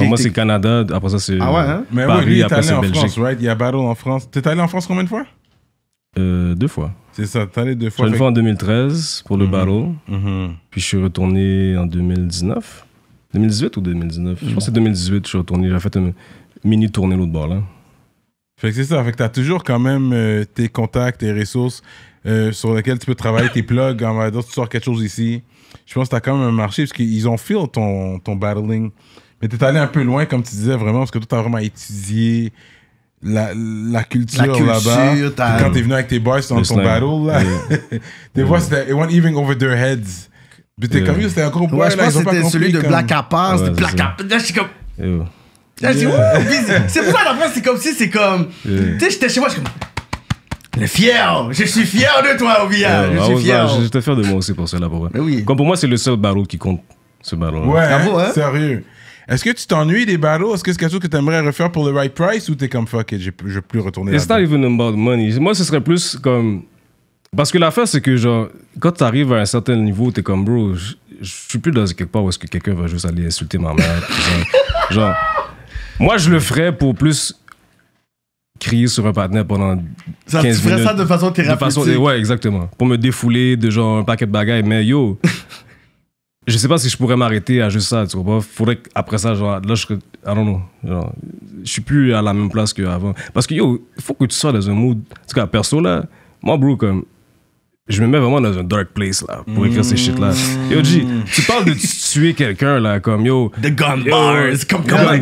moi, c'est Canada, après ça, c'est. Ah ouais, hein? Mais oui, lui, il est allé en France, right? Il y a Battle en France. T'es allé en France combien de fois euh, Deux fois. C'est ça, t'es allé deux fois. Je allé une fois en 2013 pour le mhm. Battle. Mhm. Puis je suis retourné en 2019. 2018 ou 2019 Je pense que c'est 2018, je suis retourné. J'ai fait une mini tournée l'autre bord, là. Fait que c'est ça. Fait que t'as toujours quand même euh, tes contacts, tes ressources euh, sur lesquelles tu peux travailler tes plugs. en, d'autres tu sors quelque chose ici. Je pense que t'as quand même un marché parce qu'ils ont feel ton, ton battling. Mais t'es allé un peu loin, comme tu disais, vraiment, parce que toi, t'as vraiment étudié la, la culture, là-bas. Quand t'es venu avec tes boys dans ton battle, là, tes voix, c'était « It went even over their heads ». Mais t'es comme « c'était un gros boy, ouais, je pense ils c'était celui de Black Apart, c'était Black Apart. Là, je suis comme... Là, je suis wouh !» c'est pour ça, d'après, c'est comme si, c'est comme... Tu sais, j'étais chez moi, je suis comme... Le fier, je suis fier de toi, Obia. je suis fier. je suis fier de moi aussi pour ça pour vrai. Comme pour moi, c'est le seul barreau qui compte, ce barreau. Ouais, ah hein? sérieux. Est-ce que tu t'ennuies des battles? Est-ce que c'est quelque chose que tu aimerais refaire pour le right price ou t'es comme fuck it, je ne plus retourner It's not even about money. Moi, ce serait plus comme. Parce que l'affaire, c'est que genre, quand tu arrives à un certain niveau, t'es comme bro, je suis plus dans quelque part où est-ce que quelqu'un va juste aller insulter ma mère. genre, moi, je le ferais pour plus crier sur un partenaire pendant 15 minutes. tu ferais ça de façon thérapeutique. De ouais, exactement. Pour me défouler de genre un paquet de bagailles. Mais yo, je sais pas si je pourrais m'arrêter à juste ça, tu comprends? Faudrait qu'après ça, genre, là, je serais, I don't know, genre, je suis plus à la même place qu'avant. Parce que, yo, faut que tu sois dans un mood, en tout cas, perso, là, moi, bro, comme, je me mets vraiment dans un dark place là pour écrire ces shit là. Mm. Yo G, tu parles de tuer quelqu'un là comme yo. The gun bars, comme gun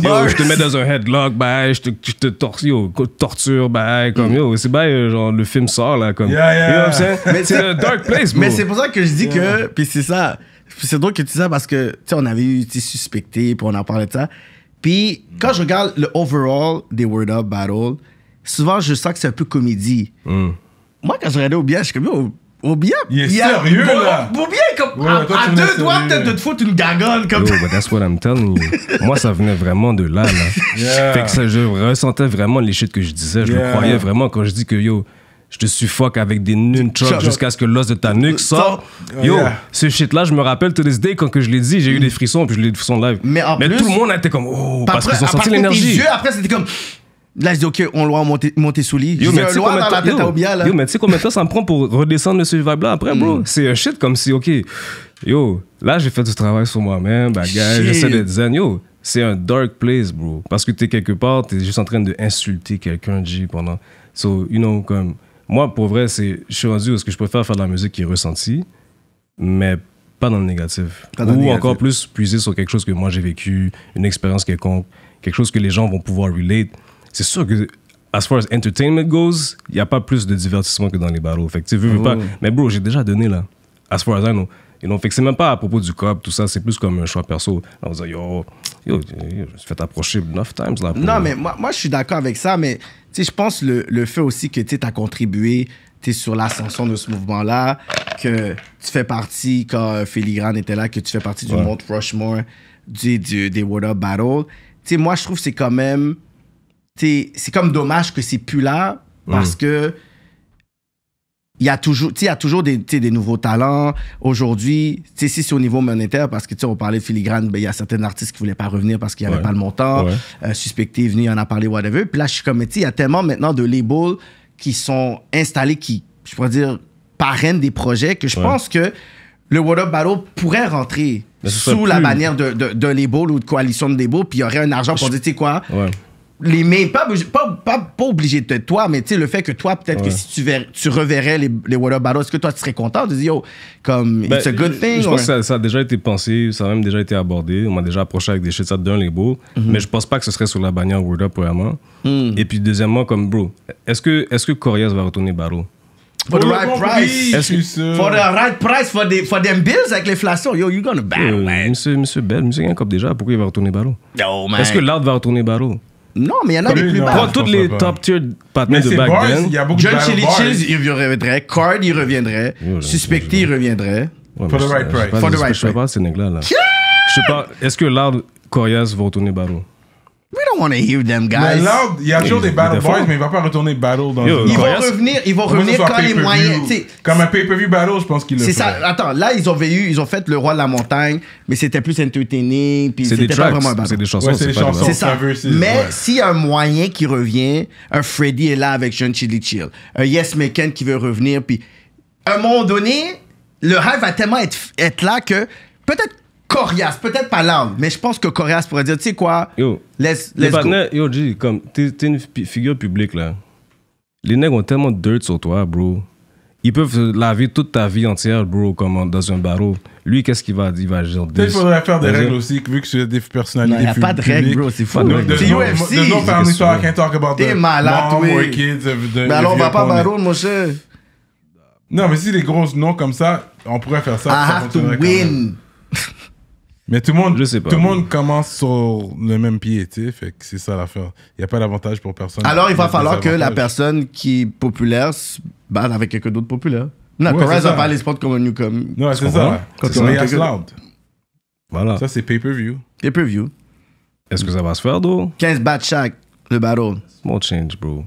bars. je te mets dans un headlock, bye, je te, torture, torture, comme yo, c'est bye, euh, genre le film sort là comme. Yeah, yeah. c'est un dark place. Mais c'est pour ça que je dis que, puis c'est ça, c'est drôle que tu dis ça parce que tu sais on avait eu été suspecté, puis on en parlait de ça. Puis quand je regarde le overall des Word Up Battle, souvent je sens que c'est un peu comédie. Mm moi, quand je au Obia, je suis comme, oh, Obia. Il est sérieux, là. Obia, comme, à, deux doigts peut-être de te foutre une gagole, Comme Yo, but that's what I'm telling you. Moi, ça venait vraiment de là, là. Fait que je ressentais vraiment les shit que je disais. Je le croyais vraiment quand je dis que yo, je te suffoque avec des nunes nunchucks jusqu'à ce que l'os de ta nuque sorte. Oh, yo, ce shit-là, je me rappelle tous les day quand que je l'ai dit, j'ai eu des frissons puis je l'ai dit en live. Mais tout le monde était comme oh, parce qu'ils ont senti l'énergie. après, c'était comme, Là, je dis, OK, on euh, l'a monté, monté sous lit. Yo, mais tu sais combien de ça me prend pour redescendre de ce vibe-là après, bro? Hmm. C'est un shit comme si, OK, yo, là, j'ai fait du travail sur moi-même, bagage, j'essaie d'être zen. Yo, c'est un dark place, bro. Parce que t'es quelque part, t'es juste en train d'insulter quelqu'un, G, pendant. So, you know, comme. Moi, pour vrai, c'est, je suis rendu ce que je préfère faire de la musique qui est ressentie, mais pas dans le négatif. Ou encore plus puiser sur quelque chose que moi j'ai vécu, une expérience quelconque, quelque chose que les gens vont pouvoir relate c'est sûr que as far as entertainment goes, il n'y a pas plus de divertissement que dans les barreaux. Fait tu veux, pas. Oh. Mais bro, j'ai déjà donné là. As far as I know. non, fait c'est même pas à propos du cop, tout ça, c'est plus comme un choix perso. On va dire, yo, yo, je te suis fait approcher 9 times là. Non, mais moi, moi je suis d'accord avec ça, mais tu sais, je pense le, le fait aussi que tu as contribué, tu es sur l'ascension de ce mouvement-là, que tu fais partie, quand euh, Filigrane était là, que tu fais partie du monde Rushmore, du, des Water Battle. Tu sais, moi, je trouve que c'est quand même c'est comme dommage que c'est plus là parce mm. que il y a toujours, y a toujours des, des nouveaux talents. Aujourd'hui, si c'est au niveau monétaire, parce que on parlait de filigrane, ben, il y a certains artistes qui voulaient pas revenir parce qu'il n'y avait pas le montant. Euh, Suspecté venu, en a parlé, whatever. Puis là, je suis comme, il y a tellement maintenant de labels qui sont installés, qui, je pourrais dire, parrainent des projets que je pense que le What Up Battle pourrait rentrer sous la bannière de, de, label ou de coalition de labels, puis il y aurait un argent pour dire, tu sais quoi, les mains, pas, pas, pas, pas obligé de toi, mais tu le fait que toi, peut-être que si tu, tu reverrais les, les Water Battles, est-ce que toi, tu serais content de dire, yo, oh, comme, ben, it's a good thing? Je pense que ça, a déjà été pensé, ça a même déjà été abordé. On m'a déjà approché avec des shit, ça d'un, donne les beaux, mhm. mais je pense pas que ce serait sur la bannière World Up, vraiment hmm. Et puis, deuxièmement, comme, bro, est-ce que, est que Corias va retourner Barreau? For the right oh, price. For the right price, for, the, for them bills avec l'inflation. Yo, you're gonna battle, euh, man. Monsieur, monsieur Bell, monsieur Gankop déjà, pourquoi il va retourner Barreau? Est-ce que l'art va retourner Barreau? Non, mais il y en a des plus bas. Prends toutes les top tier partners de back bars, then. John Chili Cheese, il reviendrait. Card, il reviendrait. Suspecté, il reviendrait. Ouais, For the right price. For the right price. Je sais pas, Sénégal, là. Je sais pas, est-ce que l'art coriace va retourner Barreau We don't want to hear them guys. Mais là, il y a toujours des Battle Boys, mais il va pas retourner Battle dans le Ils vont revenir, ils vont revenir quand les moyens. Comme un pay-per-view Battle, je pense qu'il. le C'est ça. Attends, là, ils ont, ils ont fait le roi de la montagne, mais c'était plus entertaining. Puis c'était pas vraiment C'est des chansons. c'est des chansons. C'est ça. Mais s'il y a un moyen qui revient, un Freddy est là avec John Chili Chill, un Yes McKen qui veut revenir, puis à un moment donné, le rêve va tellement être là que peut-être coriace. Peut-être pas l'âme, mais je pense que coriace pourrait dire, tu sais quoi, yo, let's, yo, G, comme, t'es une figure publique, là. Les nègres ont tellement de dirt sur toi, bro. Ils peuvent laver toute ta vie entière, bro, comme dans un barreau. Lui, qu'est-ce qu'il va dire Il va genre. Peut-être qu'il faudrait faire des règles aussi, vu que tu c'est des personnalités. Il n'y a pas de règles, bro, c'est fou. C'est UFC. non can't talk about T'es malade, Mais ben alors, on va pas barreau, mon cher. Non, mais si les grosses noms comme ça, on pourrait faire ça. I have to win. Mais tout le monde, tout le monde commence sur le même pied, tu sais, fait que c'est ça l'affaire. Il n'y a pas d'avantage pour personne. Alors il va falloir que la personne qui est populaire se batte avec quelqu'un d'autre populaire. Non, ouais, Perez va pas les spots comme Newcom. Non, c'est ça. Quand on à Loud. Voilà. Ça, c'est pay-per-view. Pay-per-view. Est-ce que ça va se faire, d'eau 15 bats chaque, le barreau. Small change, bro.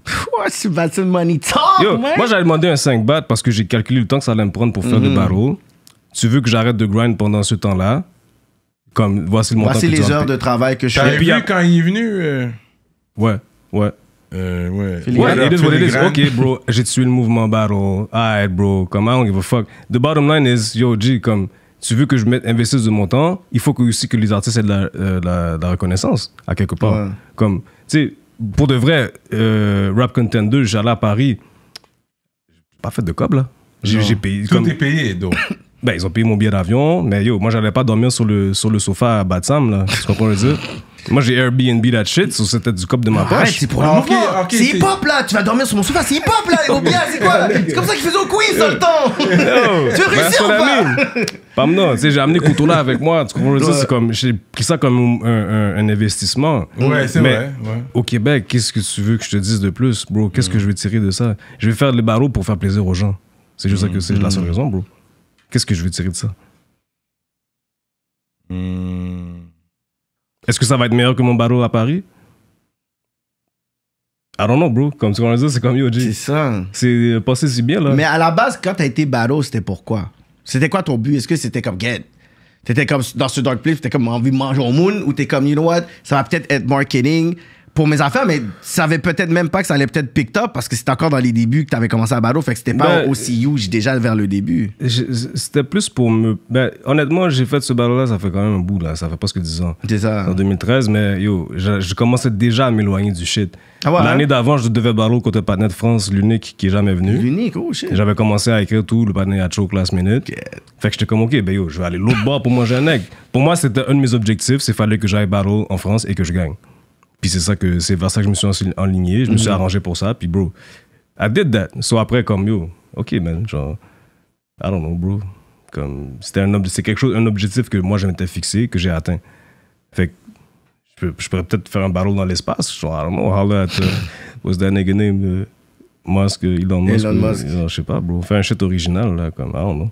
c'est bad money talk, Yo, man. Moi, j'avais demandé un 5 bats parce que j'ai calculé le temps que ça allait me prendre pour faire le mhm. barreau. Tu veux que j'arrête de grind pendant ce temps-là comme, voici le montant. Voici les heures de travail que je T'as fais. vu quand il est venu euh? Ouais, ouais. euh, ouais. Philippe. Ouais, it is what Ok, bro, j'ai tué le mouvement battle. Alright, bro, come on, give a fuck. The bottom line is, yo, G, comme tu veux que je mette, investisse de mon temps, il faut que, aussi que les artistes aient de la, euh, reconnaissance, à quelque part. Comme, tu sais, pour de vrai, euh, Rap Contender, j'allais à Paris, j'ai pas fait de cob, là. J'ai j'ai payé. Tout est payé, donc. Ben, ils ont payé mon billet d'avion, mais yo, moi, j'allais pas dormir sur le, sur le sofa à Batsam, là. Tu comprends le dire? Moi, j'ai Airbnb that shit, so c'était du cop de ma poche. c'est pour le ah, c'est hip-hop, là. Tu vas dormir sur mon sofa, c'est hip-hop, là, les bien, c'est quoi C'est comme ça qu'ils faisaient au quiz, dans le temps. tu veux ben, réussir ou pas Pas tu sais, j'ai amené là avec moi. Tu comprends C'est comme, j'ai pris ça comme un, investissement. Ouais, c'est vrai. Au Québec, qu'est-ce que tu veux que je te dise de plus, bro Qu'est-ce que je vais tirer de ça Je vais faire les barreaux pour faire plaisir aux gens. C'est juste ça mm, que c'est la seule mm. raison, bro. Qu'est-ce que je veux tirer de ça? Hmm. Est-ce que ça va être meilleur que mon barreau à Paris? I don't know, bro. Comme tu qu'on dire, c'est comme yo, C'est ça. C'est euh, passé si bien, là. Mais à la base, quand t'as été barreau, c'était pourquoi? C'était quoi ton but? Est-ce que c'était comme get? T'étais comme dans ce dark place, t'étais comme envie de manger au moon ou t'es comme, you know what, ça va peut-être être marketing, pour mes affaires, mais tu savais peut-être même pas que ça allait peut-être pick up parce que c'était encore dans les débuts que tu avais commencé à barreau. Fait que c'était pas ben, aussi huge déjà vers le début. C'était plus pour me. Ben, honnêtement, j'ai fait ce battle-là, ça fait quand même un bout, là. Ça fait presque 10 ans. C'est ça. En 2013, mais yo, je, commençais déjà à m'éloigner du shit. Ah L'année hein? d'avant, je devais barreau contre Patinet de France, l'unique qui est jamais venu. L'unique, oh shit. J'avais commencé à écrire tout, le Patinet à choke last minute. Fait que j'étais comme, ok, ben yo, je vais aller l'autre bord pour manger un egg. Pour moi, c'était un de mes objectifs, c'est fallait que j'aille barreau en France et que je gagne. Puis c'est ça que c'est vers ça que je me suis enligné. Je me suis mhm. arrangé pour ça. Puis bro, I did that. So après, comme yo, ok man, genre, I don't know bro. Comme c'était un c'est quelque chose, un objectif que moi je m'étais fixé, que j'ai atteint. Fait que je, je pourrais peut-être faire un battle dans l'espace. Genre, I don't know, holla at, uh, what's that nigga name? Uh, Musk, Elon Musk. Elon Musk. je sais pas, bro. Faire un shit original, là, comme, I don't know.